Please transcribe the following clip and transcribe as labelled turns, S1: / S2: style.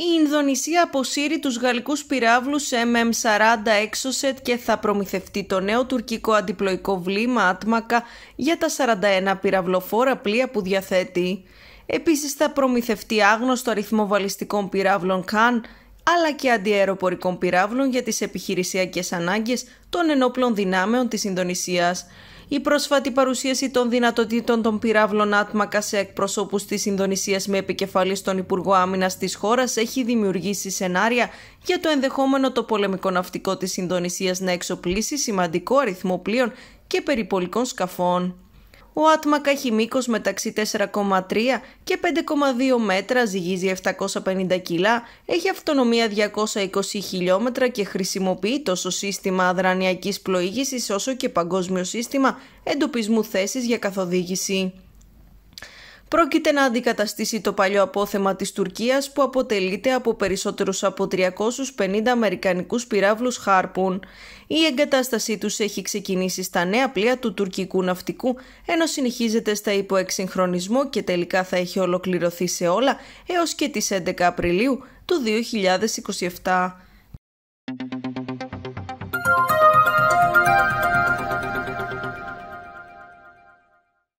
S1: Η Ινδονησία αποσύρει τους γαλλικούς πυράβλους MM40 Exocet και θα προμηθευτεί το νέο τουρκικό αντιπλοϊκό βλήμα Άτμακα για τα 41 πυραυλοφόρα πλοία που διαθέτει. Επίσης θα προμηθευτεί άγνωστο αριθμό βαλιστικών πυράβλων Καν αλλά και αντιαεροπορικών πυράβλων για τις επιχειρησιακές ανάγκες των ενόπλων δυνάμεων της Ινδονησίας. Η πρόσφατη παρουσίαση των δυνατοτήτων των πυράβλων Άτμακα σε εκπροσώπους της Ινδονησίας με επικεφαλή στον Υπουργό Άμυνας της χώρας έχει δημιουργήσει σενάρια για το ενδεχόμενο το πολεμικό ναυτικό της Ινδονησίας να εξοπλίσει σημαντικό αριθμό πλοίων και περιπολικών σκαφών. Ο Άτμακ έχει μήκος μεταξύ 4,3 και 5,2 μέτρα, ζυγίζει 750 κιλά, έχει αυτονομία 220 χιλιόμετρα και χρησιμοποιεί τόσο σύστημα αδρανιακής πλοήγησης όσο και παγκόσμιο σύστημα εντοπισμού θέσης για καθοδήγηση πρόκειται να αντικαταστήσει το παλιό απόθεμα της Τουρκίας που αποτελείται από περισσότερους από 350 αμερικανικούς πυράβλους Χάρπουν. Η εγκατάστασή τους έχει ξεκινήσει στα νέα πλοία του τουρκικού ναυτικού, ενώ συνεχίζεται στα υποεξυγχρονισμό και τελικά θα έχει ολοκληρωθεί σε όλα έως και τις 11 Απριλίου του 2027.